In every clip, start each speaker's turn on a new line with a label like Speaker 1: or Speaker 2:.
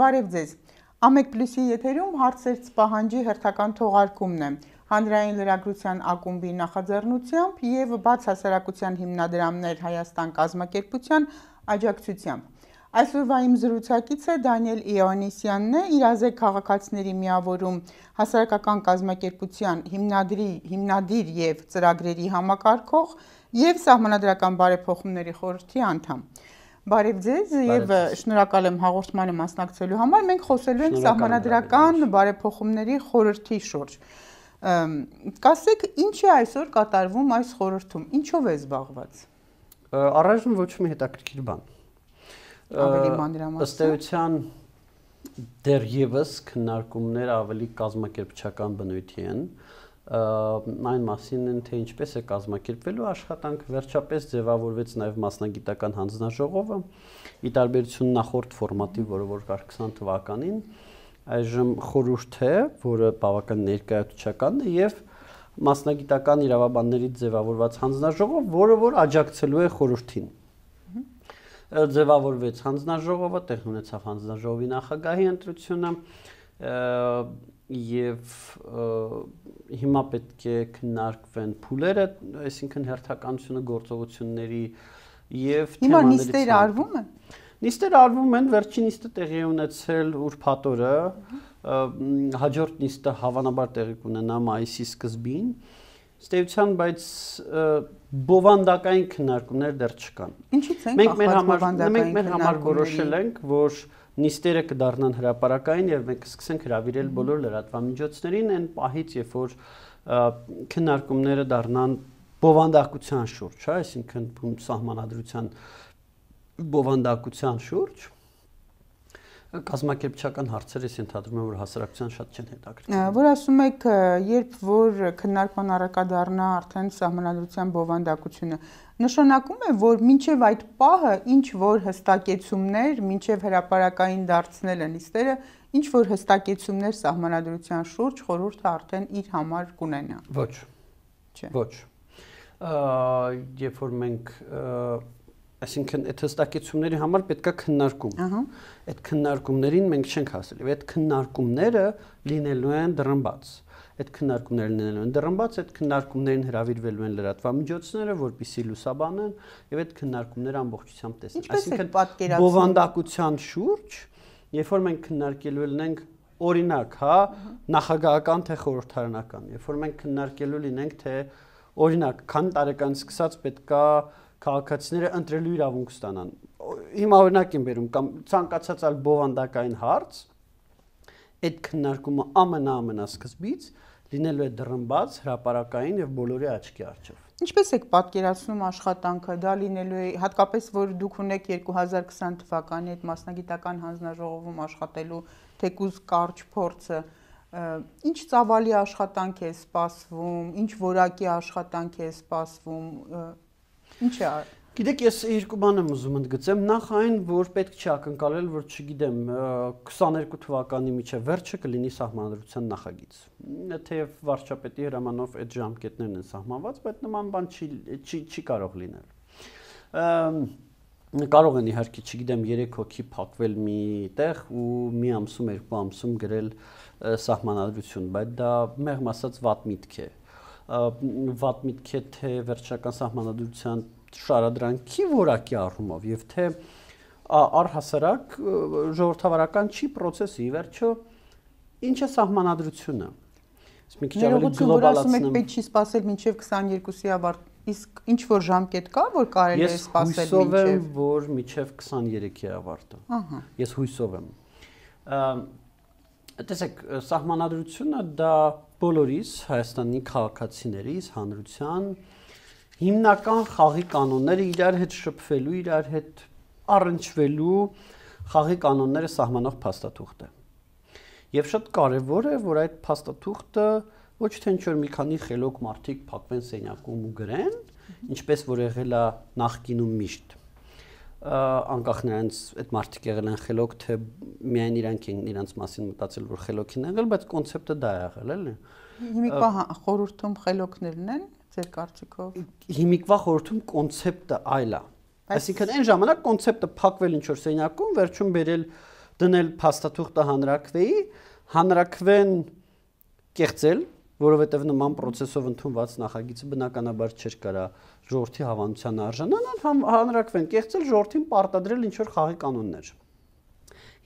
Speaker 1: Բարև ձեզ։ Ամեկ պլյուսի եթերում հարցեր սպահանջի հերթական թողարկումն է։ Հանրային լրագրության ակումբի նախաձեռնությամբ եւ բաց հասարակության հիմնադրամներ Հայաստան կազմակերպության աջակցությամբ։ Այսօրվա իմ զրուցակիցը Դանիել Իոնիսյանն է, Իրազեկ քաղաքացիների միավորում հասարակական կազմակերպության հիմնադրի, հիմնադիր եւ ծրագրերի համակարգող եւ սահմանադրական բարեփոխումների խորհրդի անդամ։ Բարև ձեզ եւ շնորհակալ եմ հաղորդմանը մասնակցելու համար։ Մենք խոսելու ենք սահմանադրական բարեփոխումների խորհրդի շուրջ։ Կասեք, ինչ է այսօր կատարվում այս խորհրդում։ Ինչով է զբաղված։
Speaker 2: Առայժմ ոչ մի հետաքրքիր բան։ Ավելի մանրամասն։ Ըստ էության դեռևս քննարկումներ ավելի կազմակերպչական բնույթի են։ Ա, այն մասին են, թե ինչպես է կազմակերպվելու աշխատանքը, վերջապես ձևավորվեց նաև մասնագիտական հանձնաժողովը՝ ի տարբերություն նախորդ ֆորմատի, որը որ կար 20 թվականին, այժմ խորհուրդ է, որը բավական ներկայացուցչական է եւ մասնագիտական իրավաբաններից ձևավորված հանձնաժողով, որը որ աջակցելու է խորհրդին ձևավորվեց հանձնաժողովը, տեղ ունեցավ հանձնաժողովի նախագահի ընտրությունը, եւ հիմա պետք է քննարկվեն փուլերը, այսինքն հերթականությունը գործողությունների եւ Հիմա նիստեր արվում է։ Նիստեր արվում են, վերջին նիստը տեղի ունեցել ուրփաթորը, հաջորդ նիստը հավանաբար տեղի կունենա մայիսի սկզբին։ Ստեյցան, բայց բովանդակային քննարկումներ դեռ չկան։ Ինչի՞ց են։ Մենք մեր համար մենք մեր համար որոշել ենք, որ և, նիստերը կդառնան հրաապարակային եւ մենք կսկսենք հravirել բոլոր լրատվամիջոցներին այն պահից, երբ որ քննարկումները դառնան բովանդակության շուրջ, հա, այսինքն սահմանադրության բովանդակության շուրջ, կազմակերպչական հարցերը ես ենթադրում եմ որ հասարակության շատ չեն հետաքրքրվում։
Speaker 1: Որ ասում եք, երբ որ քննարկման առակա դառնա արդեն համանալության բովանդակությունը, նշանակում է, որ մինչև այդ պահը ինչ որ հստակեցումներ, մինչև հրաապարակային դարձնել են իստերը, ինչ որ հստակեցումներ համանալության շուրջ խորհուրդը արդեն իր համար կունենա։
Speaker 2: Ոչ։ Չէ։ Ոչ։ Երբ որ մենք և, այսինքն այդ հստակեցումների համար պետքա քննարկում։ Ահա։ Այդ քննարկումներին մենք չենք հասել, եւ այդ քննարկումները լինելու են դրամբաց։ Այդ քննարկումները լինելու են դրամբաց, այդ քննարկումներին հravirվելու են լրատվամիջոցները, որպիսի լուսաբանեն եւ այդ քննարկումները ամբողջությամբ տեսնեն։ Այսինքն բովանդակության շուրջ, երբ որ մենք քննարկելու ենք օրինակ, հա, նախագահական թե խորհրդարանական, երբ որ մենք քննարկելու լինենք թե օրինակ, քան տարեկան սկսած պետքա քաղաքացիները ընտրելու իրավունք ստանան։ Հիմա օրինակ եմ վերում կամ ցանկացած այլ բովանդակային հարց, այդ քննարկումը ամենաամենասկզբից լինելու է դրմբած հրաապարակային եւ բոլորի աչքի առջև։
Speaker 1: Ինչպես եք պատկերացնում աշխատանքը, դա լինելու է հատկապես որ դուք ունեք 2020 թվականի այդ մասնագիտական հանձնաժողովում աշխատելու թեկուզ կարճ փորձը, ինչ ծավալի աշխատանք է սպասվում, ինչ որակի աշխատանք է սպասվում,
Speaker 2: Ինչ է արել։ Գիտեք, ես երկու բան եմ ուզում ընդգծեմ։ Նախ այն, որ պետք չի ակնկալել, որ չգիտեմ, 22 թվականի միջև վերջը կլինի սահմանադրության նախագիծ։ Թեև վարչապետի հրամանով այդ ժամկետներն են սահմանված, բայց նման բան չի չի, չի կարող լինել։ Կարող են իհարկե, չգիտեմ, 3 հոգի փակվել մի տեղ ու մի ամսում, երկու ամսում գրել սահմանադրություն, բայց դա մեղմ ասած վատ միտք է։ Ա, վատ միտք է թե վերջական սահմանադրության շարադրանքի որակի առումով եւ թե առհասարակ ժողովրդավարական չի process-ը ի վերջո ինչ է սահմանադրությունը մի քիչ ավելի գլոբալացնեմ ասում եք պետք
Speaker 1: չի սпасել մինչև 22-ի ավարտ իսկ ինչ որ ժամկետ կա որ կարելի է սпасել մինչև Ես հույսով եմ
Speaker 2: որ մինչև 23-ի ավարտը ահա ես հույսով եմ տեսեք, սահմանադրությունը դա բոլորիս Հայաստանի քաղաքացիներից, հանրության հիմնական խաղի կանոնները իրար հետ շփվելու, իրար հետ առնչվելու խաղի կանոնները սահմանող փաստաթուղթ է։ Եվ շատ կարևոր է, որ այդ փաստաթուղթը ոչ թե ինչ որ մի քանի խելոք մարդիկ փակվեն սենյակում ու գրեն, ինչպես որ եղել է նախկինում միշտ անկախ նրանց այդ մարդիկ եղել են խելոք թե միայն իրանք են իրանց մասին մտածել որ խելոքին եղել, բայց կոնցեպտը դա եղել, էլի։ Հիմիկվա
Speaker 1: խորհուրդում խելոքներն են ձեր կարծիքով։
Speaker 2: Հիմիկվա խորհուրդում կոնցեպտը այլ է։ Այսինքն այն ժամանակ կոնցեպտը փակվել ինչ որ սենյակում, վերջում վերել դնել փաստաթուղթը հանրակվեի, հանրակվեն կեղծել, որովհետև նման process-ով ընդունված նախագիծը բնականաբար չէր կարա ժողովրդի հավանության արժանանալ, հանրակվեն կեղծել ժողովրդին պարտադրել ինչ որ խաղի կանոններ։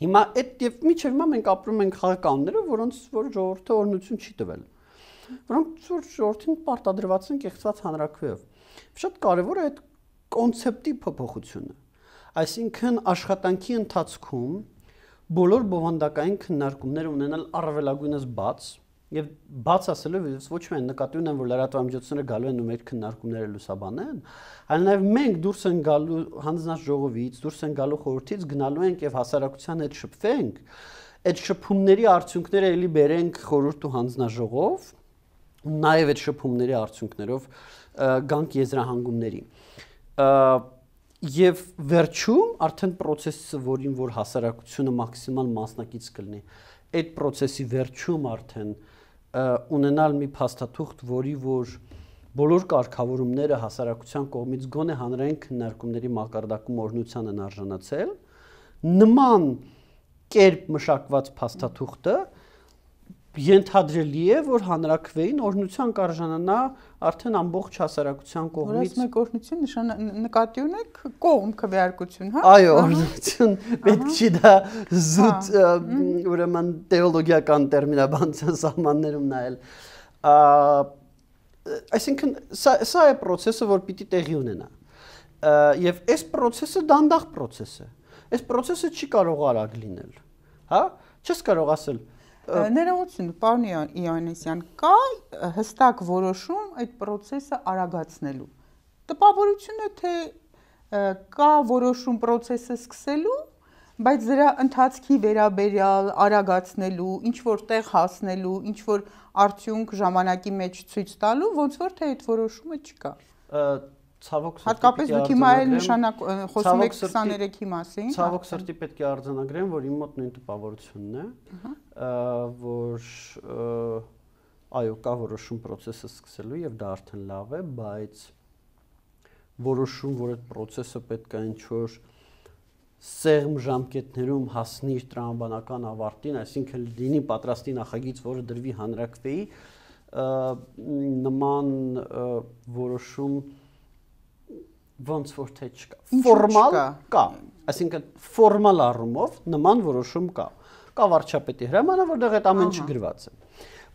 Speaker 2: Հիմա այդ եւ միջև հիմա մենք ապրում ենք խաղի կանոններով, որոնց որ ժողովրդը օրնություն չի տվել։ Որոնք որ ժողովրդին պարտադրված են կեղծված հանրակրվեով։ Շատ կարևոր է այդ կոնցեպտի փոփոխությունը։ Այսինքն աշխատանքի ընթացքում բոլոր բովանդակային քննարկումները ունենալ առավելագույնս բաց, Եվ բաց ասելով, ես ոչ միայն նկատի ունեմ, որ լրատվամիջոցները գալու են ու մեր քննարկումները լուսաբանեն, այլ նաև մենք դուրս են գալու հանձնած ժողովից, դուրս են գալու խորհրդից, գնալու ենք եւ հասարակության հետ շփվենք, այդ շփումների արդյունքները էլի բերենք խորհուրդ ու հանձնաժողով, նաև այդ շփումների արդյունքներով գանք եզրահանգումների։ Եվ վերջում արդեն process-ը, որին որ հասարակությունը մաքսիմալ մասնակից կլինի, այդ process-ի վերջում արդեն և, ունենալ մի փաստաթուղթ, որի որ բոլոր կարգավորումները հասարակության կողմից գոնե հանրային քննարկումների մակարդակում օրնության են արժանացել նման կերպ մշակված փաստաթուղթը ենթադրելի է, որ հանրակրվեին օրնության կարժանանա արդեն ամբողջ հասարակության կողմից։ Որից մեկ
Speaker 1: օրնություն նշան նկատի ունեք կողմ քվեարկություն, հա։ Այո,
Speaker 2: օրնություն պետք չի դա զուտ ուրեմն տեոլոգիական տերմինաբանության սահմաններում նայել։ Այսինքն սա սա է process-ը, որ պիտի տեղի ունենա։ Եվ այս process-ը դանդաղ process է։ Այս process-ը չի կարող արագ լինել, հա։ Չես կարող ասել,
Speaker 1: Ներողություն, պարոն Իանեսյան, կա հստակ որոշում այդ process-ը արագացնելու։ Տպավորությունը թե կա որոշում process-ը սկսելու, բայց դրա ընթացքի վերաբերյալ արագացնելու, ինչ որտեղ հասնելու, ինչ որ արդյունք ժամանակի մեջ ցույց տալու, ոնց որ թե այդ որոշումը
Speaker 2: չկա։ Ա, ցավոք սրտի հատկապես դուք հիմա էլ նշանակ խոսում եք 23-ի մասին հա, ցավոք սրտի պետք է արձանագրեմ որ իմ մոտ նույն տպավորությունն է որ այո կա որոշում process-ը սկսելու եւ դա արդեն լավ է բայց որոշում որ այդ process-ը պետք է ինչ որ սեղմ ժամկետներում հասնի իր տրամաբանական ավարտին, այսինքն լինի պատրաստի նախագիծ, որը դրվի հանրակրվեի, նման որոշում ոնց որ թե չկա։ Ֆորմալ կա, այսինքն ֆորմալ առումով նման որոշում կա։ Կա վարչապետի հրամանը, որտեղ այդ ամեն չգրված է։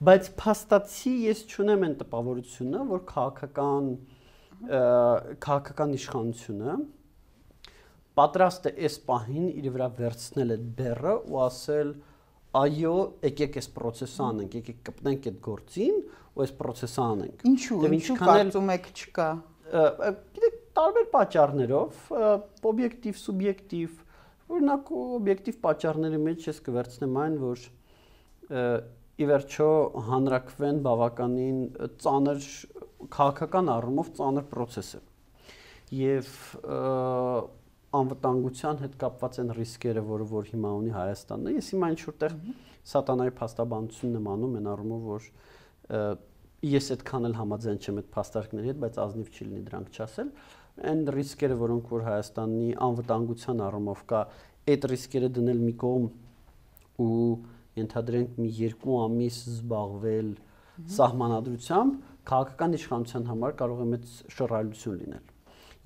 Speaker 2: Բայց փաստացի ես չունեմ այն տպավորությունը, որ քաղաքական քաղաքական իշխանությունը պատրաստ է այս պահին իր վրա վերցնել այդ բեռը ու ասել այո, եկեք այս process-ը անենք, եկեք կպնենք այդ գործին ու այս process-ը անենք։ Ինչու՞, ինչու կարծում եք չկա։ Գիտեք, տարբեր պատճառներով, օբյեկտիվ, սուբյեկտիվ, օրինակ օբյեկտիվ պատճառների մեջ ես կվերցնեմ այն, որ ի վերջո հանրակվեն բավականին ծանր քաղաքական առումով ծանր process է։ Եվ անվտանգության հետ կապված են ռիսկերը, որը որ հիմա ունի Հայաստանը։ Ես հիմա ինչ որտեղ սատանայի փաստաբանությունն եմ անում, այն առումով որ ես այդքան էլ համաձայն չեմ այդ փաստարկների հետ, բայց ազնիվ չի լինի դրանք չասել։ Այն ռիսկերը, որոնք որ Հայաստանի անվտանգության առումով կա, այդ ռիսկերը դնել մի կողմ ու ենթադրենք մի 2 ամիս զբաղվել սահմանադրությամբ, քաղաքական իշխանության համար կարող է մեծ շռայլություն լինել։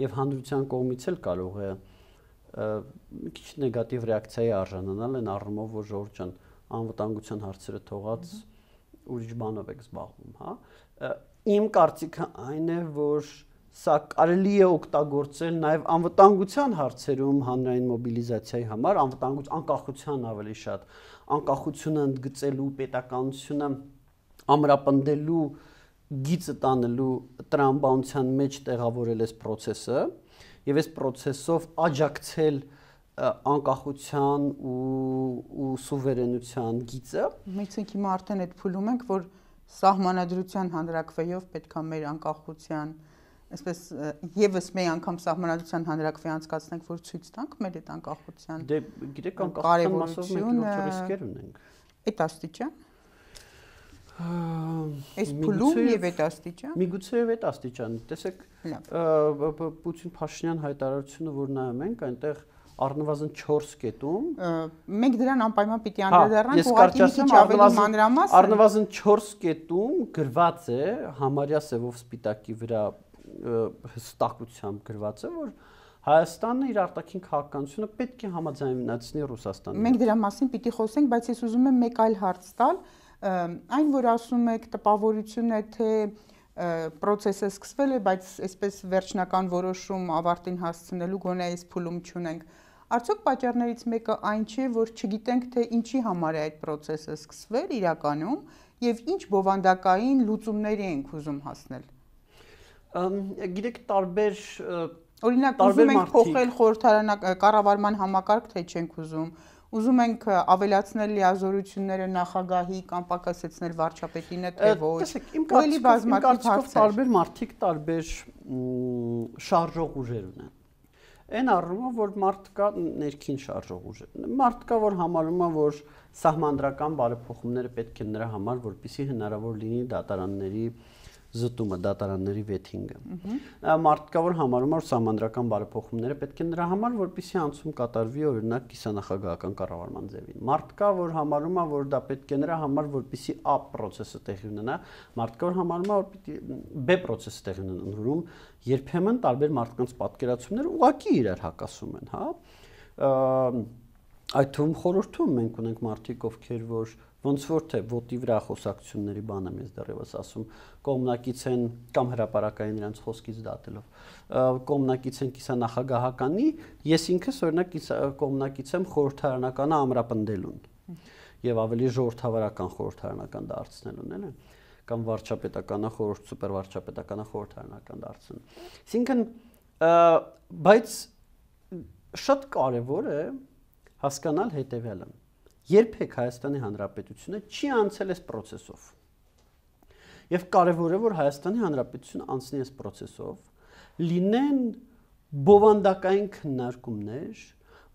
Speaker 2: Եվ հանրության կողմից էլ կարող է մի քիչ նեգատիվ ռեակցիայի արժանանալ այն առումով, որ ժողովրդան անվտանգության հարցերը թողած mm -hmm ուրիշ բանով եք զբաղվում, հա։ Իմ կարծիքը այն է, որ սա կարելի է օգտագործել նաև անվտանգության հարցերում հանրային մոբիլիզացիայի համար, անվտանգուց անկախության ավելի շատ, անկախությունը ընդգծելու, պետականությունը ամրապնդելու գիծը տանելու տրամաբանության մեջ տեղավորել այս process-ը եւ այս process-ով աջակցել անկախության ու ու սուվերենության գիծը։
Speaker 1: Մենք հիմա արդեն այդ փուլում ենք, որ սահմանադրության հանրակրվեով պետքա մեր անկախության, այսպես եւս մեկ անգամ սահմանադրության հանրակրվե անցկացնենք, որ ցույց տանք մեր այդ
Speaker 2: անկախության։ Դե գիտեք, անկախության մասով մենք լուրջ ռիսկեր ունենք։ Այդ աստիճան։ Այս փուլում եւ այդ աստիճան։ Միգուցե եւ այդ աստիճան։ Տեսեք, Պուտին Փաշինյան հայտարարությունը, որ նայում ենք, այնտեղ առնվազն 4 կետում
Speaker 1: մենք դրան անպայման պիտի հա, անդրադառնանք ուղղակի մի քիչ ավելի մանրամասն առնվազն
Speaker 2: 4 կետում գրված է համարյա սևով սպիտակի վրա հստակությամբ գրված է որ Հայաստանը իր արտաքին քաղաքականությունը պետք է համաձայնացնի Ռուսաստանին։ Մենք
Speaker 1: դրա մասին պիտի խոսենք, բայց ես ուզում եմ մեկ այլ հարց տալ, այն որ ասում եք տպավորություն է թե process-ը սկսվել է, բայց այսպես վերջնական որոշում ավարտին հասցնելու գոնե այս փուլում չունենք Արդյոք պատճառներից մեկը այն չէ, որ չգիտենք թե ինչի համար է այդ process-ը սկսվել իրականում եւ ինչ բովանդակային լուծումների ենք ուզում հասնել։
Speaker 2: Ամ գիտեք տարբեր
Speaker 1: օրինակ ուզում ենք փոխել խորհրդարանակ կառավարման համակարգ, թե չենք ուզում, ուզում ենք ավելացնել լիազորությունները նախագահի կամ պակասեցնել վարչապետին է թե ոչ։ Տեսեք, իմ կարծիքով իմ կարծիքով
Speaker 2: տարբեր մարտիկ տարբեր շարժող ուժեր ունեն այն առումով, որ մարդ կա ներքին շարժող ուժ։ Մարդ կա, որ համարում է, որ սահմանդրական բարեփոխումները պետք է նրա համար, որպիսի հնարավոր լինի դատարանների զտումը, դատարանների վեթինգը։ Մարդկավոր համարում է որ համանդրական բարեփոխումները պետք է նրա համար, որպեսզի անցում կատարվի օրինակ կիսանախագահական կառավարման ձևին։ Մարդկավոր համարում է որ դա պետք է նրա համար, որպեսզի A process-ը տեղի ունենա, մարդկավոր համարում է որ պիտի B process-ը տեղի ունենա, երբեմն տարբեր մարդկանց պատկերացումները ուղակի իրար հակասում են, հա։ Այդ թվում խորհրդում մենք ունենք մարդիկ, ովքեր որ ոնց որ թե ոտի վրա խոսակցությունների բանը մեզ դեռևս ասում կողմնակից են կամ հրաապարակային նրանց խոսքից դատելով կողմնակից են կիսանախագահականի, ես ինքս օրինակ կողմնակից եմ խորհրդարանականը ամրապնդելուն եւ ավելի ժողովրդավարական խորհրդարանական դարձնելուն, էլե կամ վարչապետականա խորհուրդ սուպերվարչապետականա խորհրդարանական դարձնեն։ Այսինքն բայց շատ կարևոր է հասկանալ հետեւյալը։ Երբեք Հայաստանի Հանրապետությունը չի անցել այս process-ով։ Եվ կարևոր է որ Հայաստանի Հանրապետությունը անցնի այս process-ով լինեն բովանդակային քննարկումներ,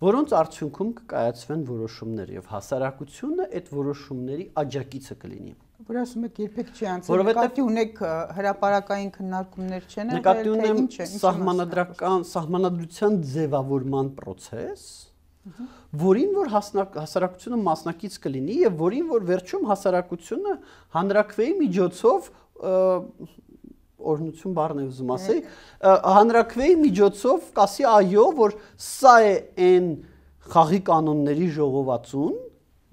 Speaker 2: որոնց արդյունքում կկայացվեն որոշումներ եւ հասարակությունը այդ որոշումների աջակիցը կլինի։
Speaker 1: Որ ասում եք երբեք չի անցել, որովհետեւ ունեք հրաապարակային քննարկումներ չեն եղել, թե ինչ է։ Նկատի ունեմ
Speaker 2: սահմանադրական, սահմանադրության ձևավորման process, որին որ հասնակ հասարակությունը մասնակից կլինի եւ որին որ վերջում հասարակությունը հանրակրվեի միջոցով օրնություն բառն է ուզում ասել հանրակրվեի միջոցով կասի այո որ սա է այն խաղի կանոնների ժողովածուն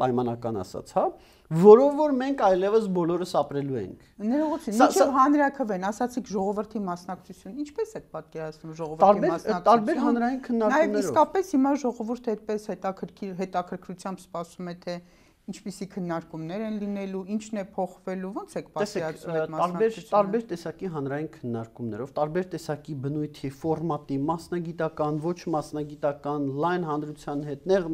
Speaker 2: պայմանական ասած հա որով որ մենք այլևս բոլորս ապրելու ենք։ Ներողություն, ինչու
Speaker 1: հանրակրվեն, ասացիք ժողովրդի մասնակցություն։ Ինչպես եք պատկերացնում ժողովրդի մասնակցությունը։ Տարբեր հանրային քննարկումներով։ Նաև իսկապես հիմա ժողովուրդը այդպես հետաքրքիր հետաքրքրությամբ սպասում է թե ինչպիսի քննարկումներ են լինելու, ինչն է փոխվելու, ո՞նց եք պատկերացնում այդ մասնակցությունը։ Տարբեր տարբեր
Speaker 2: տեսակի հանրային քննարկումներով, տարբեր տեսակի բնույթի, ֆորմատի, մասնագիտական, ոչ մասնագիտական, լայն հանրության հետ, նեղ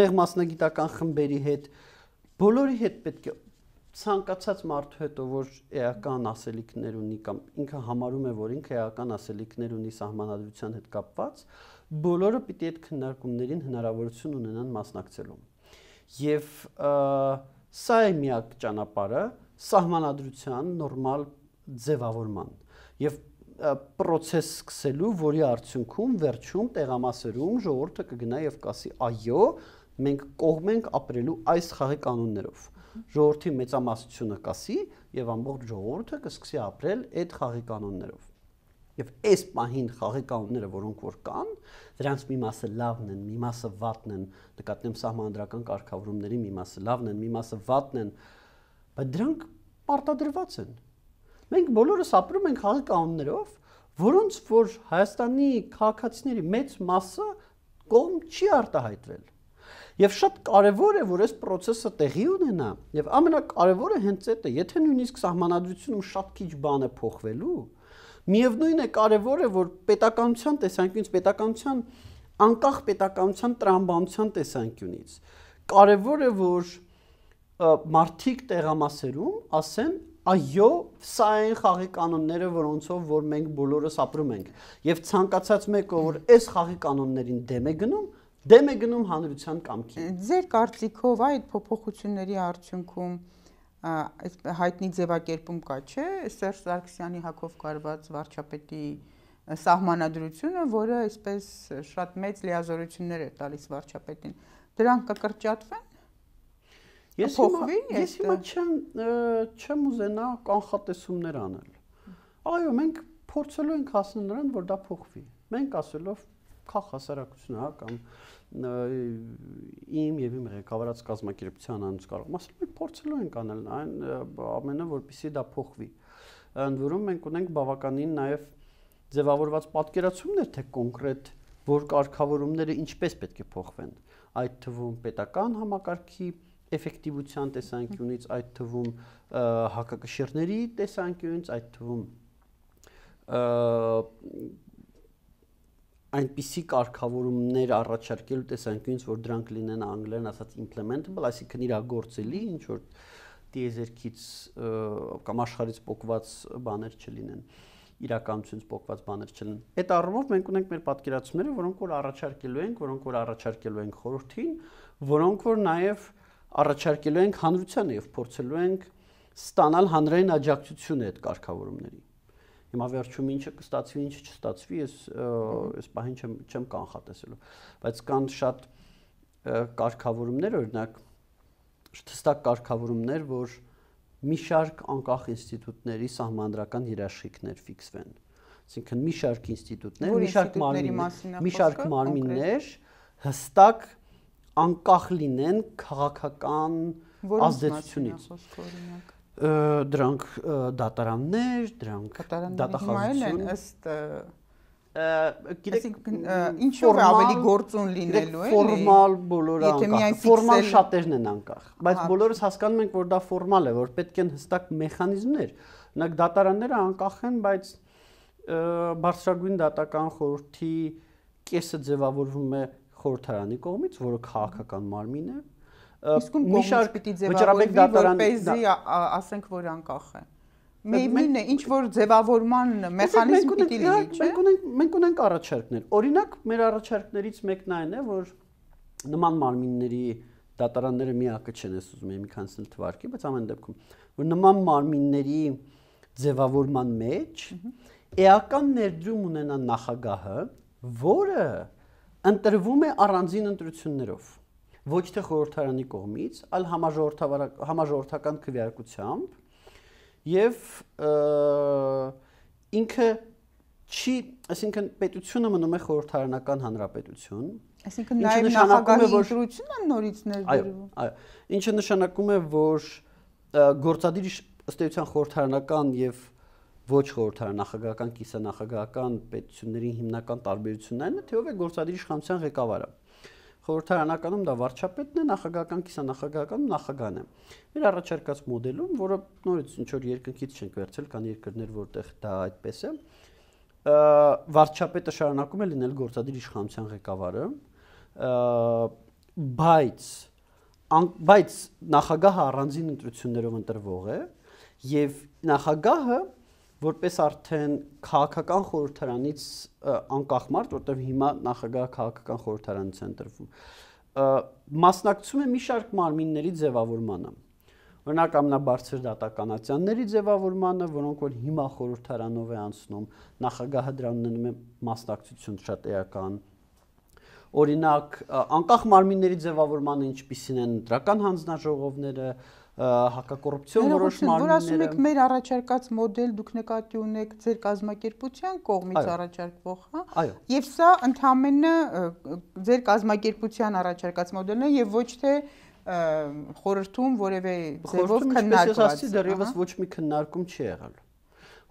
Speaker 2: նեղ մասնագիտական խմբերի հետ, հետ բոլորի հետ պետք է ցանկացած մարդու հետո որ էական ասելիքներ ունի կամ ինքը համարում է որ ինքը էական ասելիքներ ունի սահմանադրության հետ կապված, բոլորը պիտի այդ քննարկումներին հնարավորություն ունենան մասնակցելու։ Եվ սա է միակ ճանապարհը սահմանադրության նորմալ ձևավորման եւ process սկսելու, որի արդյունքում վերջում տեղամասերում ժողովուրդը կգնա եւ կասի, այո, մենք կողմենք ապրելու այս խաղի կանոններով։ Ժողովրդի մեծամասնությունը կասի եւ ամբողջ ժողովուրդը կսկսի ապրել այդ խաղի կանոններով։ Եվ այս պահին խաղի կանոնները, որոնք որ կան, դրանց մի մասը լավն են, մի մասը վատն են, նկատնեմ սահմանադրական կարգավորումների մի մասը լավն են, մի մասը վատն են, բայց դրանք պարտադրված են։ Մենք բոլորս ապրում ենք խաղի կանոններով, որոնց որ Հայաստանի քաղաքացիների մեծ մասը կողմ չի արտահայտվել։ Եվ շատ կարևոր է, որ այս process-ը տեղի ունենա։ Եվ ամենակարևորը հենց այդ է, եթե նույնիսկ սահմանադրությունում շատ քիչ բան է փոխվելու, միևնույն է կարևոր է, որ պետականության տեսանկյունից, պետականության անկախ պետականության տրամաբանության տեսանկյունից կարևոր է, որ մարդիկ տեղամասերում ասեն այո, սա են խաղի կանոնները, որոնցով որ մենք բոլորս ապրում ենք։ Եվ ցանկացած մեկը, որ այս խաղի կանոններին դեմ է գնում, դեմ է գնում հանրության կամքին։ Ձեր կարծիքով այդ փոփոխությունների արդյունքում
Speaker 1: այս հայտնի ձևակերպում կա, չէ՞, Սերժ Սարգսյանի հակով կարված վարչապետի սահմանադրությունը, որը այսպես շատ մեծ լիազորություններ է
Speaker 2: տալիս վարչապետին։ Դրանք կկրճատվեն։
Speaker 1: Ես փոխվի, ես հիմա
Speaker 2: չեմ չեմ ուզենա կանխատեսումներ անել։ Այո, մենք փորձելու ենք հասնել նրան, որ դա փոխվի։ Մենք ասելով քա հասարակությունը, հա, կամ իմ եւ իմ ղեկավարած կազմակերպության անց կարող մասը փորձելու ենք անել այն ամենը, որpիսի դա փոխվի։ Ընդ որում մենք ունենք բավականին նաեւ ձևավորված պատկերացումներ, թե կոնկրետ որ կարգավորումները ինչպես պետք է փոխվեն։ Այդ թվում պետական համակարգի էֆեկտիվության տեսանկյունից, այդ թվում հակակշիռների տեսանկյունից, այդ թվում այնպիսի կարգավորումներ առաջարկելու տեսանկյունից, որ դրանք լինեն անգլերեն ասած implementable, այսինքն իրագործելի, ինչ որ դիեզերքից կամ աշխարից փոկված բաներ չլինեն իրականությունից փոկված բաներ չլինեն։ Այդ առումով մենք ունենք մեր պատկերացումները, որոնք որ առաջարկելու ենք, որոնք որ առաջարկելու ենք խորհրդին, որոնք որ նաև առաջարկելու ենք հանրությանը եւ փորձելու ենք ստանալ հանրային աջակցություն այդ կարգավորումների։ Հիմա վերջում ինչը կստացվի, ինչը չստացվի, ես այս պահին չեմ չեմ կանխատեսելու։ Բայց կան շատ կարգավորումներ, օրինակ հստակ կարգավորումներ, որ մի շարք անկախ ինստիտուտների սահմանդրական երաշխիքներ ֆիքսվեն։ Այսինքն մի շարք ինստիտուտներ, մի շարք մարմիններ, մի շարք մարմիններ հստակ անկախ լինեն քաղաքական ազդեցությունից։ Որ մասնավորապես օրինակ դրանք դատարաններ, դրանք դատախազություն
Speaker 1: ըստ գիտեք ինչով ավելի գործուն լինելու է ֆորմալ բոլորը անկախ ֆորմալ շատերն
Speaker 2: են անկախ բայց բոլորս հասկանում ենք որ դա ֆորմալ է որ պետք են հստակ մեխանիզմներ օրինակ դատարանները անկախ են բայց բարձրագույն դատական խորհրդի կեսը ձևավորվում է խորհրդարանի կողմից որը քաղաքական մարմին է Իսկում մի շարք պիտի ձևավորվի, որպեսզի ասենք, որ անկախ է։ Մեն է
Speaker 1: ինչ որ ձևավորման մեխանիզմ պիտի հա, լինի,
Speaker 2: չէ՞։ Մենք ունենք մենք ունենք առաջարկներ։ Օրինակ, մեր առաջարկներից մեկն այն է, որ նման մարմինների դատարանները միակը չեն, ես ուզում եմ մի քանիսն թվարկի, բայց ամեն դեպքում որ նման մարմինների ձևավորման մեջ էական ներդրում ունենա նախագահը, որը ընտրվում է առանձին ընտրություններով ոչ թե խորհրդարանի կողմից, այլ համաժողովրդական քվեարկությամբ եւ ինքը չի, այսինքն պետությունը մնում է խորհրդարանական հանրապետություն,
Speaker 1: Այսինքն նաև նախագահի ընտրությունը նորից ներդրվում։
Speaker 2: Այո, այո։ Ինչը նշանակում է, որ գործադիր ըստեյության խորհրդարանական եւ ոչ խորհրդարանախագահական, կիսանախագահական պետությունների հիմնական տարբերությունն այն է, թե ով է գործադիր իշխանության ղեկավարը խորհրդարանականում դա վարչապետն է, նախագահական կիսանախագահականում նախագահն է։ Մեր առաջարկած մոդելում, որը նորից ինչ որ երկնքից չենք վերցրել, կան երկրներ, որտեղ դա այդպես է, վարչապետը շարունակում է լինել գործադիր իշխանության ղեկավարը, բայց բայց նախագահը առանձին ընտրություններով ընտրվող է եւ նախագահը որպես արդեն քաղաքական խորհրդարանից անկախ մարդ, որտեղ հիմա նախագահ քաղաքական խորհրդարանից է ընտրվում, մասնակցում է մի շարք մարմինների ձևավորմանը։ Օրինակ ամնաբարձր դատականացյանների ձևավորմանը, որոնք որ հիմա խորհրդարանով է անցնում, նախագահը դրան ունենում է մասնակցություն շատ էական, օրինակ անկախ մարմինների ձևավորմանը ինչպիսին են դրական հանձնաժողովները, հակակոռուպցիոն որոշմանները։ Որ ասում եք մեր
Speaker 1: առաջարկած մոդել դուք նկատի ունեք ձեր կազմակերպության կողմից առաջարկվող, հա։ Եվ սա ընդհանմենը ձեր կազմակերպության առաջարկած մոդելն է եւ ոչ թե խորհրդում որևէ ձևով քննարկված։ Ես ասացի դեռևս
Speaker 2: ոչ մի քննարկում չի եղել։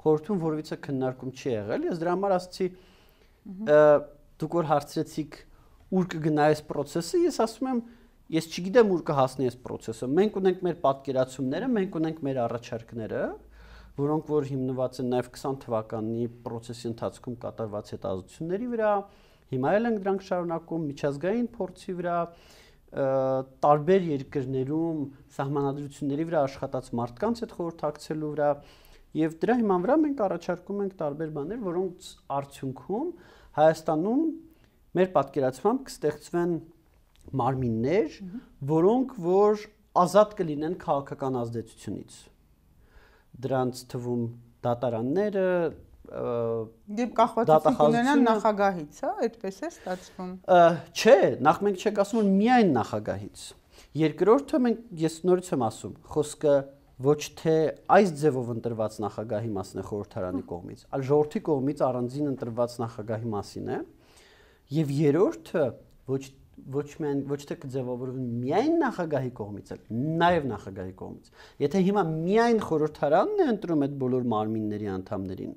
Speaker 2: Խորհրդում որևիցե քննարկում չի եղել։ Ես դրա համար ասացի դուք որ հարցրեցիք ուր կգնա այս process-ը, ես ասում եմ ես չգիտեմ ուր կհասնի այս process-ը։ Մենք ունենք մեր պատկերացումները, մենք ունենք մեր առաջարկները, որոնք որ հիմնված են նաև 20 թվականի process-ի ընթացքում կատարված հետազոտությունների վրա, հիմա էլ ենք դրանք շարունակում միջազգային փորձի վրա, տարբեր երկրներում սահմանադրությունների վրա աշխատած մարդկանց հետ խորհրդակցելու վրա եւ դրա հիման վրա մենք առաջարկում ենք տարբեր բաներ, որոնց արդյունքում Հայաստանում մեր պատկերացմամբ կստեղծվեն մարմիններ, որոնք որ ազատ կլինեն քաղաքական ազդեցությունից։ Դրանց թվում դատարանները Եվ կախվածություն ունենան
Speaker 1: նախագահից, հա, այդպես է ստացվում։
Speaker 2: Չէ, նախ մենք չենք ասում որ միայն նախագահից։ Երկրորդը մենք ես նորից եմ ասում, խոսքը ոչ թե այս ձևով ընտրված նախագահի մասն է խորհրդարանի կողմից, այլ ժողովրդի կողմից առանձին ընտրված նախագահի մասին է։ Եվ երրորդը ոչ ոչ միայն ոչ թե կձևավորվի միայն նախագահի կողմից, այլ նաև նախագահի կողմից։ Եթե հիմա միայն խորհրդարանն է ընտրում այդ բոլոր մարմինների անդամներին,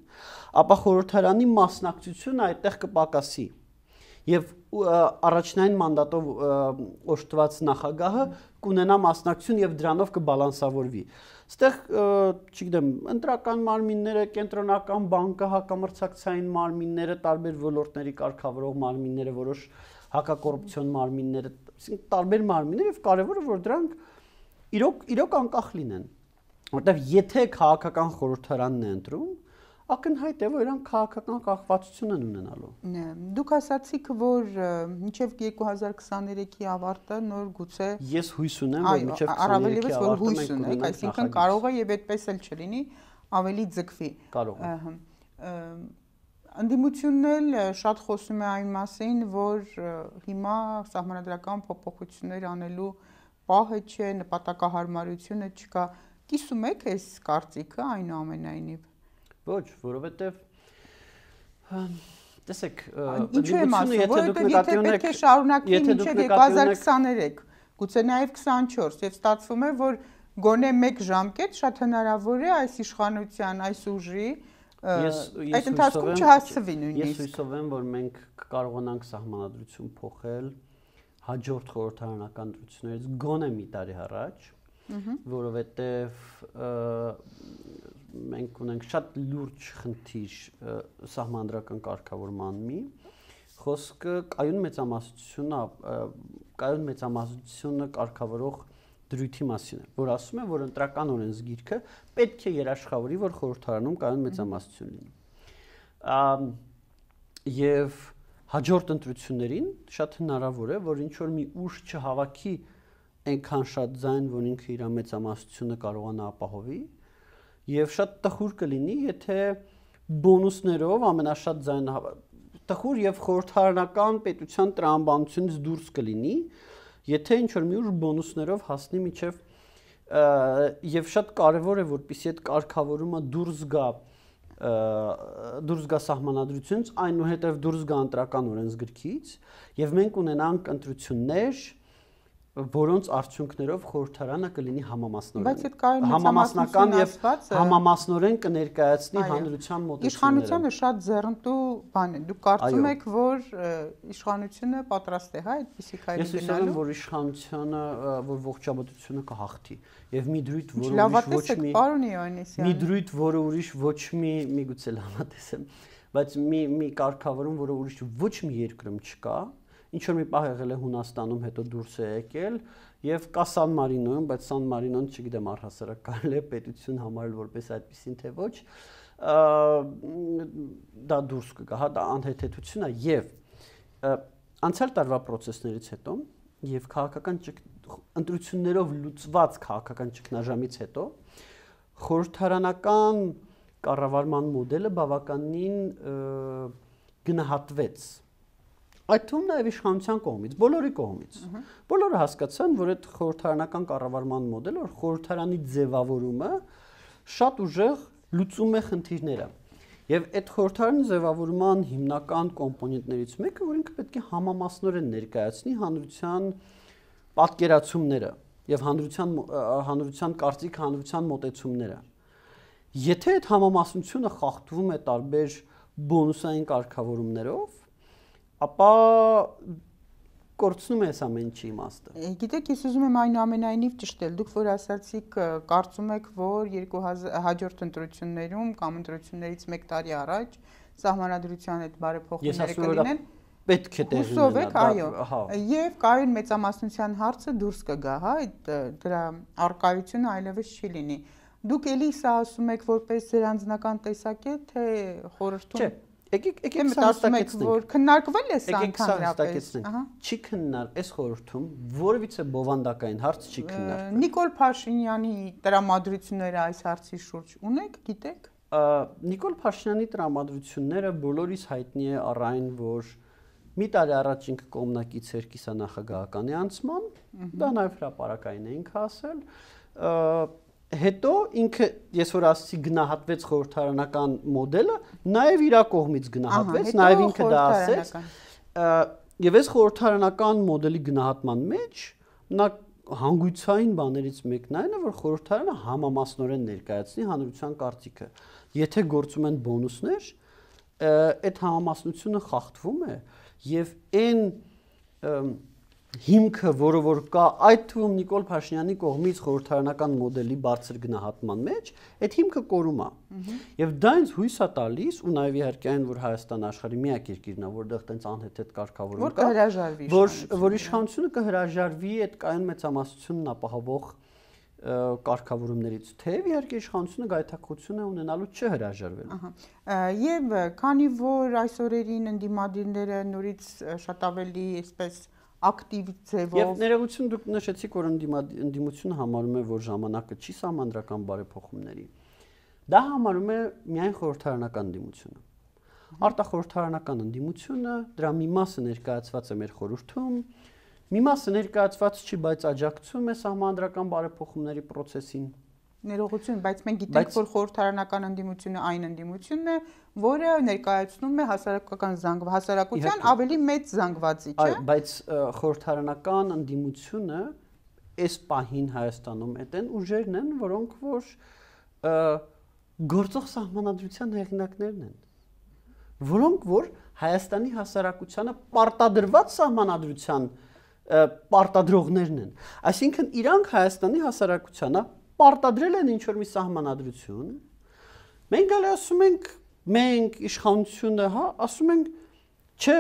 Speaker 2: ապա խորհրդարանի մասնակցությունը այդտեղ կպակասի։ Եվ առաջնային մանդատով օժտված նախագահը կունենա մասնակցություն եւ դրանով կբալանսավորվի։ Այստեղ, չգիտեմ, ընտրական մարմինները, կենտրոնական բանկը, հակամրցակցային մարմինները, տարբեր ոլորտների կարգավորող մարմինները որոշ հակակոռուպցիոն մարմինները, այսինքն տարբեր մարմիններ եւ կարեւորը որ դրանք իրոք իրոք անկախ լինեն։ Որտեւ եթե քաղաքական խորհրդարանն է ընտրում, ակնհայտ է որ իրանք քաղաքական կախվածություն են ունենալու։ Դուք ասացիք, որ մինչև 2023-ի
Speaker 1: ավարտը նոր գուցե
Speaker 2: Ես հույս ունեմ, որ մինչև 2023-ի ավարտը որ հույս ունեք, այսինքն
Speaker 1: կարող է եւ այդպես էլ չլինի, ավելի ձգվի։ Կարող է։ Անդիմությունն էլ շատ խոսում է այն մասին, որ հիմա սահմանադրական փոփոխություններ անելու պահը չէ, նպատակահարմարությունը չկա։ Կիսում եք այս կարծիքը այնուամենայնիվ։ Ոչ, որովհետև
Speaker 2: տեսեք, ինչու եմ ասում, որովհետև եթե պետք է շարունակվի մինչև 2023,
Speaker 1: գուցե նաև 24, եւ ստացվում է, որ գոնե 1 ժամկետ շատ հնարավոր է այս իշխանության, այս ուժի, այս Ես ես այդ ընթացքում չհասցվի նույնիսկ։ Ես հույսով
Speaker 2: եմ, որ մենք կկարողանանք սահմանադրություն փոխել հաջորդ խորհրդարանական դրություններից գոնե մի տարի առաջ, որովհետև մենք ունենք շատ լուրջ խնդիր սահմանադրական կարգավորման մի խոսքը կայուն մեծամասնությունը կայուն մեծամասնությունը կարգավորող դրույթի մասին է, որ ասում է, որ ընտրական օրենսգիրքը պետք է երաշխավորի, որ խորհրդարանում կայուն մեծամասնություն լինի։ Եվ հաջորդ ընտրություններին շատ հնարավոր է, որ ինչ որ մի ուժ չհավաքի այնքան շատ ձայն, որ ինքը իր մեծամասնությունը կարողանա ապահովի, եւ շատ տխուր կլինի, եթե բոնուսներով ամենաշատ ձայն տխուր եւ խորհրդարանական պետության տրամաբանությունից դուրս կլինի, եթե ինչ որ մի ուր բոնուսներով հասնի միջև եւ շատ կարեւոր է որպիսի այդ կարգավորումը դուրս գա դուրս գա սահմանադրությունից այնուհետեւ դուրս գա ընտրական օրենսգրքից եւ մենք ունենանք ընտրություններ որոնց արդյունքներով խորհրդարանը կլինի համամասնորեն համամասնական եւ համամասնորեն կներկայացնի հանրության մոտ իշխանությունը
Speaker 1: շատ ձեռնտու բան է դուք կարծում եք որ իշխանությունը պատրաստ է հա այդպիսի քայլի
Speaker 2: գնալու ես ուզում եմ որ իշխանությունը որ ողջամտությունը կհաղթի եւ մի դրույթ որը ուրիշ ոչ մի պարոն Իոնիսյան մի դրույթ որը ուրիշ ոչ մի միգուցե լավատեսեմ բայց մի մի կարգավորում որը ուրիշ ոչ մի երկրում չկա ինչ որ մի պահ եղել է Հունաստանում, հետո դուրս է եկել եւ կա Սան Մարինոյում, բայց Սան Մարինոն չգիտեմ առհասարակ կարելի է պետություն համարել որպես այդպեսին թե ոչ, դա դուրս կգա, հա, դա անհեթեթություն է եւ անցյալ տարվա process-ներից հետո եւ քաղաքական ընտրություններով լուծված քաղաքական ճգնաժամից հետո խորհրդարանական կառավարման մոդելը բավականին գնահատվեց Այդ թվում նաև իշխանության կողմից, բոլորի կողմից։ Բոլորը հասկացան, որ այդ խորհրդարանական կառավարման մոդելը, որ խորհրդարանի ձևավորումը շատ ուժեղ լուծում է խնդիրները։ Եվ այդ խորհրդարանի ձևավորման հիմնական կոմպոնենտներից մեկը, որ ինքը պետք է համամասնորեն ներկայացնի հանրության պատկերացումները եւ հանրության հանրության կարծիք, հանրության մտեցումները։ Եթե այդ համամասնությունը խախտվում է տարբեր բոնուսային կարգավորումներով, ապա կորցնում ես ամեն ինչի իմաստը։
Speaker 1: Գիտեք, ես ուզում եմ այնուամենայնիվ ճշտել, դուք որ ասացիք, կարծում եք, որ 2000 հաջորդ ընտրություններում կամ ընտրություններից 1 տարի առաջ սահմանադրության այդ բարեփոխումները կլինեն։
Speaker 2: Պետք է տեղի ունենա։ Հուսով եք, այո։ հա։
Speaker 1: Եվ կային մեծամասնության հարցը դուրս կգա, հա, այդ դրա արկայությունը այլևս չի լինի։ Դուք էլի սա ասում եք որպես ձեր անձնական տեսակետ, թե խորհրդում։ Չէ,
Speaker 2: Եկեք եկեք մտածենք որ քննարկվել է սա քննարկվելիս։ Չի քննար այս խորհրդում որևիցե բովանդակային հարց չի քննարկվել։
Speaker 1: Նիկոլ Փաշինյանի տրամադրությունները այս հարցի շուրջ ունեք, գիտեք։
Speaker 2: Նիկոլ Փաշինյանի տրամադրությունները բոլորիս հայտնի է առայն որ մի տարի առաջ ինքը կոմնակից էր կիսանախագահականի անցման, դա նաև հրաապարակային էինք հասել հետո ինքը ես որ ասացի գնահատվեց խորհրդարանական մոդելը, նաև իր կողմից գնահատվեց, նաև ինքը դա ասեց։ Եվ այս խորհրդարանական մոդելի գնահատման մեջ նա հանգույցային բաներից մեկն այն է, որ խորհրդարանը համամասնորեն ներկայացնի հանրության կարծիքը։ Եթե գործում են բոնուսներ, այդ համամասնությունը խախտվում է եւ այն հիմքը, որը որ կա այդ թվում Նիկոլ Փաշինյանի կողմից խորհրդարանական մոդելի բարձր գնահատման մեջ, այդ հիմքը կորում է։ Եվ դա ինձ հույս է տալիս ու նաև իհարկե այն, որ Հայաստան աշխարհի միակ երկիրն է, որտեղ տենց անհետ կարգավորում կա, որ որ իշխանությունը կհրաժարվի այդ կային մեծամասնությունն ապահովող կարգավորումներից թեև իհարկե իշխանությունը գայթակղություն է ունենալու չհրաժարվել։ Ահա։
Speaker 1: Եվ քանի որ այսօրերին ընդդիմադիրները նորից շատ ավելի այսպես ակտիվ ձևով։ Եվ
Speaker 2: ներողություն դուք նշեցիք, որ ընդդիմությունը համարում է, որ ժամանակը չի համանդրական բարեփոխումների։ Դա համարում է միայն խորհրդարանական ընդդիմությունը։ Արտախորհրդարանական ընդդիմությունը դրա մի մասը ներկայացված է մեր խորհրդում, մի մասը ներկայացված չի, բայց աջակցում է համանդրական բարեփոխումների process-ին
Speaker 1: ներողություն, բայց մենք գիտենք, բայց... որ խորհրդարանական ընդդիմությունը այն ընդդիմությունն է, որը ներկայացնում է հասարակական զանգ հասարակության ավելի մեծ զանգվածի, չէ՞։ Այո,
Speaker 2: բայց խորհրդարանական ընդդիմությունը այս պահին Հայաստանում այդեն ուժերն են, որոնք որ գործող սահմանադրության հեղինակներն են, որոնք որ Հայաստանի հասարակությանը պարտադրված սահմանադրության պարտադրողներն են։ Այսինքն իրանք Հայաստանի հասարակությանը պարտադրել են ինչ որ մի սահմանադրություն։ Մենք գալի ասում ենք, մենք իշխանությունը, հա, ասում ենք, չէ,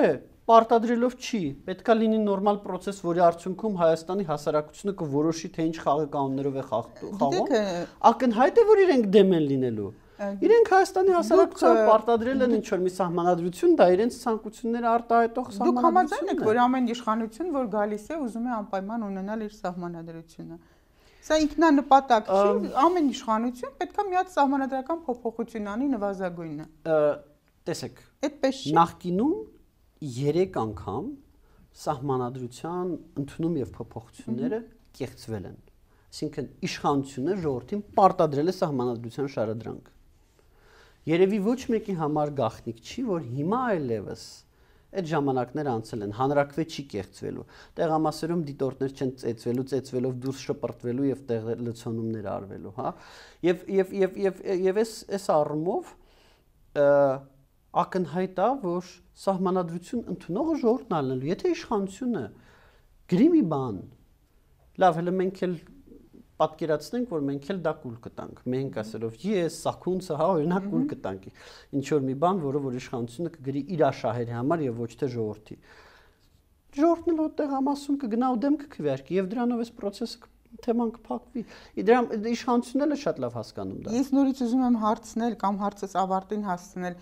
Speaker 2: պարտադրելով չի, պետքա լինի նորմալ process, որի արդյունքում Հայաստանի հասարակությունը կորոշի թե ինչ խաղի կանոններով է խաղում։ Ակնհայտ է, որ իրենք դեմ են լինելու։ Իրենք Հայաստանի հասարակությանը պարտադրել են ինչ որ մի սահմանադրություն, դա իրենց ցանկությունները արտահայտող սահմանադրություն է։ Դուք համաձայն եք, որ ամեն իշխանություն, որ գալիս
Speaker 1: է, ուզում է անպայման ունենալ իր սահմանադրությունը։
Speaker 2: Սա ինքնանպատակ չի, ամեն
Speaker 1: իշխանություն պետքա մի հատ սահմանադրական փոփոխություն անի նվազագույնը։
Speaker 2: Տեսեք, այդպես չի։ Նախկինում 3 անգամ սահմանադրության ընդունում եւ փոփոխությունները կեղծվել են։ Այսինքն իշխանությունը ժողովրդին պարտադրել է սահմանադրության շարադրանք։ Երևի ոչ մեկի համար գաղտնիք չի, որ հիմա այլևս այլ այդ ժամանակները անցել են, հանրակրվե չի կեղծվելու։ Տեղամասերում դիտորդներ չեն ծեծվելու, ծեծվելով դուրս շպրտվելու եւ լցոնումներ արվելու, հա։ Եվ եւ եւ եւ եւ այս այս առումով ակնհայտ է, որ սահմանադրություն ընդունողը ժողովրդն ալնելու, եթե իշխանությունը գրի մի բան, լավ, հələ մենք էլ պատկերացնենք, որ մենք էլ դա կուլ կտանք։ Մենք ասելով ես, Սաքունցը, հա, օրինակ կուլ կտանք։ Ինչ որ մի բան, որը որ իշխանությունը կգրի իր աշահերի համար եւ ոչ թե ժողովրդի։ Ժողովրդն էլ որտեղ համասում կգնա ու դեմ կքվերկի եւ դրանով էս process-ը թեման կփակվի։ Իդրա իշխանությունն էլ շատ լավ հասկանում դա։
Speaker 1: Ես նորից ուզում եմ հարցնել կամ հարցս ավարտին հասցնել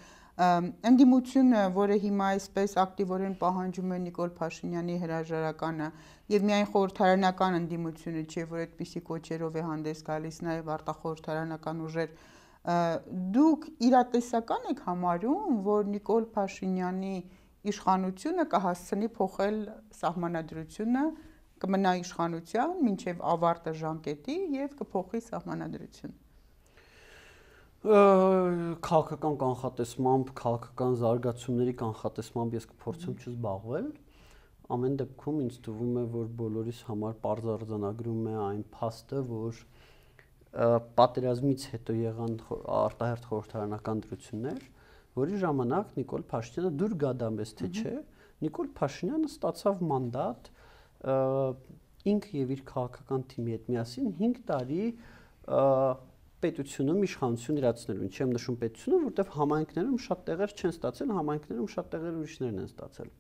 Speaker 1: ընդդիմությունը, որը հիմա այսպես ակտիվորեն պահանջում է Նիկոլ Փաշինյանի հրաժարականը, եւ միայն խորհրդարանական ընդդիմությունը չէ, որ այդպիսի կոչերով է հանդես գալիս նաեւ արտախորհրդարանական ուժեր, դուք իրատեսական եք համարում, որ Նիկոլ Փաշինյանի իշխանությունը կհասցնի փոխել սահմանադրությունը, կմնա իշխանության ոչ միայն ավարտը ժամկետի եւ կփոխի սահմանադրությունը
Speaker 2: քաղաքական կանխատեսմամբ, քաղաքական զարգացումների կանխատեսմամբ ես կփորձեմ չզբաղվել։ Ամեն դեպքում ինձ թվում է, որ բոլորիս համար པարզ արձանագրում է այն փաստը, որ պատերազմից հետո եղան արտահերթ խորհրդարանական դրություններ, որի ժամանակ Նիկոլ Փաշինյանը դուր գադամես թե չէ, Նիկոլ Փաշինյանը ստացավ մանդատ ինքը եւ իր քաղաքական թիմի հետ միասին 5 տարի պետությունում իշխանություն իրացնելուն։ Չեմ նշում պետությունը, որտեղ համայնքներում շատ տեղեր չեն ստացել, համայնքներում շատ տեղեր ուրիշներն են ստացել։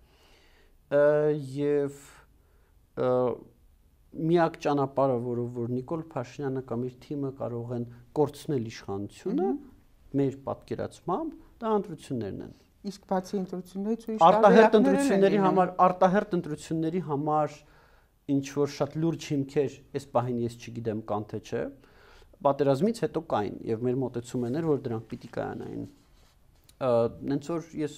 Speaker 2: Եվ միակ ճանապարհը, որով որ Նիկոլ Փաշինյանը կամ իր թիմը կարող են կորցնել իշխանությունը, մեր պատկերացմամբ, դա ընտրություններն են։
Speaker 1: Իսկ բացի ընտրություններից ու իշխանությունների արտահերտ ընտրությունների համար,
Speaker 2: արտահերտ ընտրությունների համար ինչ որ շատ լուրջ հիմքեր այս պահին ես չգիտեմ կան թե չէ, պատերազմից հետո կային եւ մեր մտածումն էր որ դրանք պիտի կայանային նենց որ ես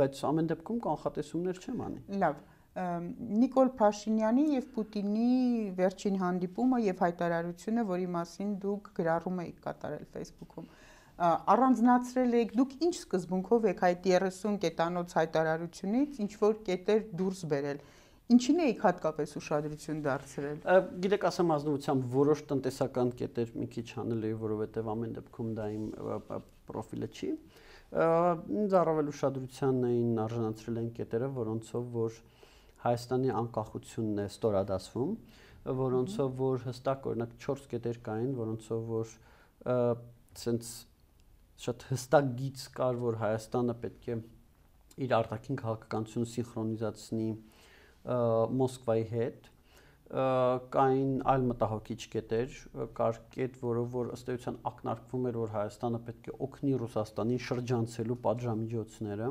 Speaker 2: բայց ամեն դեպքում կանխատեսումներ չեմ անի
Speaker 1: լավ Նիկոլ Փաշինյանի եւ Պուտինի վերջին հանդիպումը եւ հայտարարությունը, որի մասին դուք գրառում եք կատարել Facebook-ում, առանձնացրել եք դուք ինչ սկզբունքով եք այդ 30 կետանոց հայտարարությունից ինչ որ կետեր դուրս բերել։ Ինչին էիք հատկապես ուշադրություն դարձրել։
Speaker 2: Գիտեք, ասեմ ազնվությամբ որոշ տնտեսական կետեր մի քիչ հանել էի, որովհետև ամեն դեպքում դա իմ պրոֆիլը չի։ Ինձ առավել ուշադրության էին արժանացրել այն կետերը, որոնցով որ Հայաստանի անկախությունն է ստորադասվում, որոնցով որ հստակ օրինակ 4 կետեր կային, որոնցով որ սենց շատ հստակ գիծ կար, որ Հայաստանը պետք է իր արտաքին քաղաքականությունը սինխրոնիզացնի, Մոսկվայի հետ կային այլ մտահոգիչ կետեր, կար կետ, որով որ ըստ էության ակնարկվում էր, որ Հայաստանը պետք է օգնի Ռուսաստանին շրջանցելու պատժամիջոցները։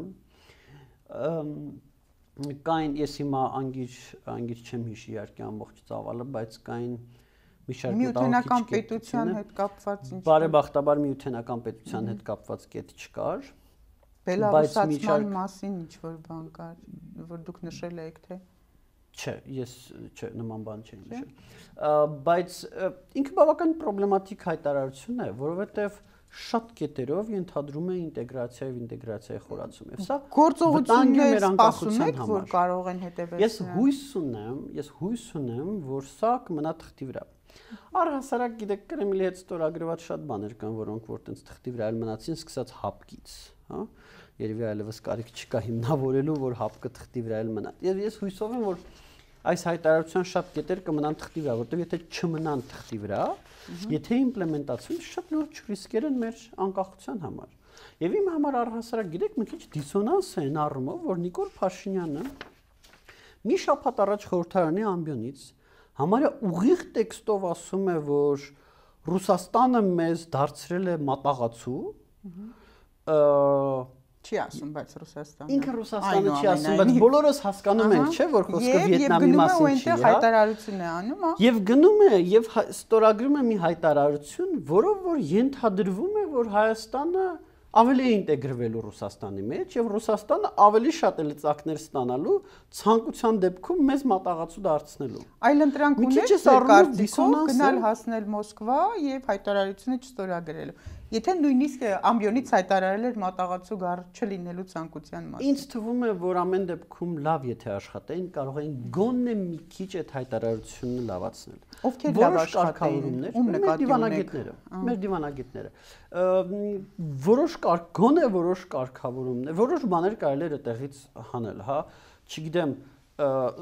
Speaker 2: Կային, ես հիմա անգիր անգիր չեմ հիշի իհարկե ամբողջ ծավալը, բայց կային մի շարք միութենական պետության հետ կապված ինչ բարեբախտաբար միութենական պետության հետ կապված կետ չկար։ Բելարուսացման
Speaker 1: մասին ինչ որ բան կար, որ դուք նշել եք, թե
Speaker 2: Չէ, ես չէ, նման բան չեմ նշել։ Բայց ինքը բավական պրոբլեմատիկ հայտարարություն է, որովհետև շատ կետերով ենթադրում է ինտեգրացիայի ինտեգրացիայի խորացում։ Եվ սա գործողություններ սպասում եք, որ կարող են հետևել։ Ես հույս ունեմ, ես հույս ունեմ, որ սա կմնա թղթի վրա։ Առհասարակ գիտեք Կրեմլի հետ ստորագրված շատ բաներ կան, որոնք որ տենց թղթի վրա էլ մնացին սկսած հապկից, հա՞ երևի այլևս կարիք չկա հիմնավորելու, որ հապկը թղթի վրա էլ մնա։ Եվ ես հույսով եմ, որ այս հայտարարության շատ կետեր կմնան թղթի վրա, որտեղ եթե չմնան թղթի վրա, եթե իմպլեմենտացվեն շատ նոր ռիսկեր են մեր անկախության համար։ Եվ իմ համար առհասարակ գիտեք մի քիչ դիսոնանս է այն առումով, որ Նիկոլ Փաշինյանը մի շաբաթ առաջ խորհրդարանի ամբյոնից համարյա ուղիղ տեքստով ասում է, որ Ռուսաստանը մեզ դարձրել է մատաղացու, չի ասում, բայց Ռուսաստանը։ Ինքը Ռուսաստանը չի ասում, բայց բոլորս հասկանում ենք, չէ՞, որ խոսքը Վիետնամի մասին չի, հա։ Եվ
Speaker 1: հայտարարություն է անում, հա։
Speaker 2: Եվ գնում է եւ ստորագրում է մի հայտարարություն, որով որ ենթադրվում է, որ Հայաստանը ավելի է ինտեգրվելու Ռուսաստանի մեջ եւ Ռուսաստանը ավելի շատ է լծակներ ստանալու ցանկության դեպքում մեզ մտաղացու դարձնելու։
Speaker 1: Այլ ընտրանք ունի չկար դիսոնանս գնալ հասնել Մոսկվա եւ հայտարարությունը չստորագրելու։ Եթե նույնիսկ ամբիոնից հայտարարել էր մատաղացու գար չլինելու ցանկության մասին։
Speaker 2: Ինչ թվում է, որ ամեն դեպքում լավ եթե աշխատեին, կարող էին գոնե մի քիչ այդ հայտարարությունը լավացնել։
Speaker 1: Ովքեր լավ աշխատեին, ում նկատի դիվանագետները,
Speaker 2: մեր դիվանագետները։ Որոշ կարգ գոնե որոշ կարգավորումներ, որոշ բաներ կարելի էր այդտեղից հանել, հա։ Չգիտեմ,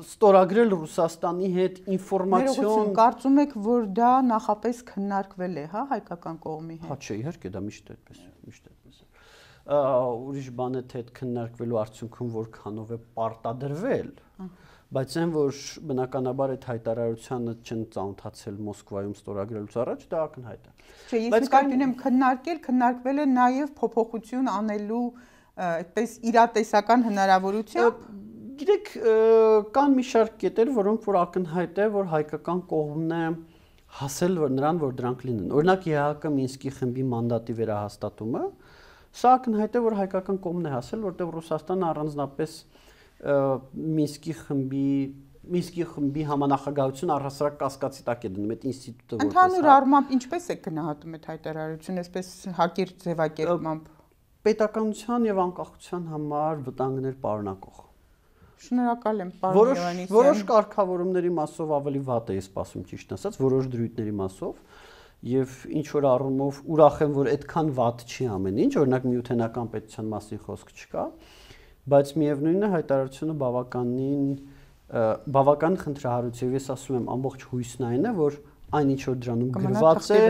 Speaker 2: ստորագրել Ռուսաստանի հետ ինֆորմացիոն
Speaker 1: կարծում եք որ դա նախապես քննարկվել է հա հայկական կողմի հետ հա
Speaker 2: չէ իհարկե դա միշտ այդպես է միշտ այդպես է ուրիշ բան է թե այդ քննարկվելու արդյունքում որքանով է պարտադրվել բայց այն որ բնականաբար այդ հայտարարությանը չեն ծանոթացել Մոսկվայում ստորագրելուց առաջ դա ակնհայտ է
Speaker 1: չէ ես նկատի ունեմ քննարկել քննարկվել է նաև փոփոխություն անելու
Speaker 2: այդպես իրատեսական հնարավորություն Գիտեք, կան մի շարք կետեր, որոնք որ ակնհայտ է, որ հայկական կողմն է հասել որ նրան, որ դրանք լինեն։ Օրինակ ԵԱՀԿ Մինսկի խմբի մանդատի վերահաստատումը, սա ակնհայտ է, որ հայկական կողմն է հասել, որտեղ Ռուսաստանը առանձնապես Մինսկի խմբի Մինսկի խմբի համանախագահություն առհասարակ կասկածի տակ է դնում այդ ինստիտուտը որպես։ Ընդհանուր
Speaker 1: առմամբ ինչպես է գնահատում այդ հայտարարությունը, այսպես հակիրճ ձևակերպմամբ։ Պետականության եւ
Speaker 2: անկախության համար վտանգներ պարունակող
Speaker 1: Շնորհակալ եմ, պարոն որոշ, Եվանիսյան։ Որոշ
Speaker 2: կարգավորումների մասով ավելի վատ էի սպասում, ճիշտ ասած, որոշ դրույթների մասով եւ ինչ որ առումով ուրախ եմ, որ այդքան վատ չի ամեն ինչ, օրինակ միութենական պետության մասին խոսք չկա, բայց միևնույնն է հայտարարությունը բավականին բավական խնդրահարույց եւ ես ասում եմ ամբողջ հույսն այն է, որ այն ինչ որ դրանում գրված է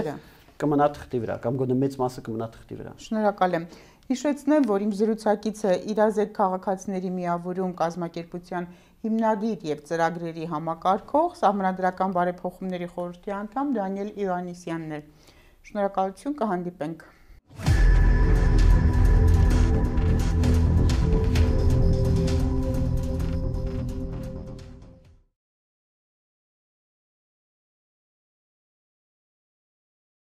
Speaker 2: կմնա թղթի վրա կամ գոնե մեծ մասը կմնա թղթի վրա։ Շնորհակալ եմ։ Հիշեցնեմ, որ իմ
Speaker 1: զրուցակիցը Իրազեկ քաղաքացիների միավորում կազմակերպության հիմնադիր եւ ծրագրերի համակարգող համանդրական բարեփոխումների խորհրդի անդամ Դանիել Իվանիսյանն է։ Շնորհակալություն կհանդիպենք։ Thank you.